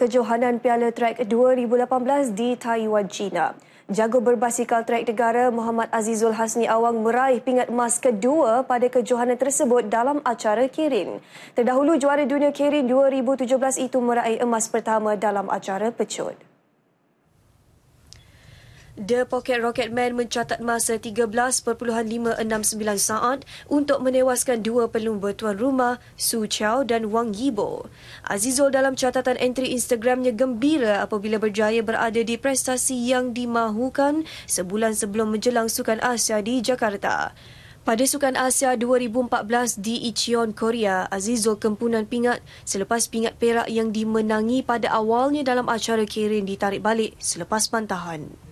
kejohanan Piala Trek 2018 di Taiwan, China. Jago berbasikal trek negara Muhammad Azizul Hasni Awang meraih pingat emas kedua pada kejohanan tersebut dalam acara Kirin. Terdahulu juara dunia Kirin 2017 itu meraih emas pertama dalam acara pecut. The Pocket Rocket Man mencatat masa 13.569 saat untuk menewaskan dua pelumba tuan rumah, Su Chow dan Wang Yibo. Azizul dalam catatan entry Instagramnya gembira apabila berjaya berada di prestasi yang dimahukan sebulan sebelum menjelang Sukan Asia di Jakarta. Pada Sukan Asia 2014 di Icheon, Korea, Azizul kempunan pingat selepas pingat perak yang dimenangi pada awalnya dalam acara Kirin ditarik balik selepas pantahan.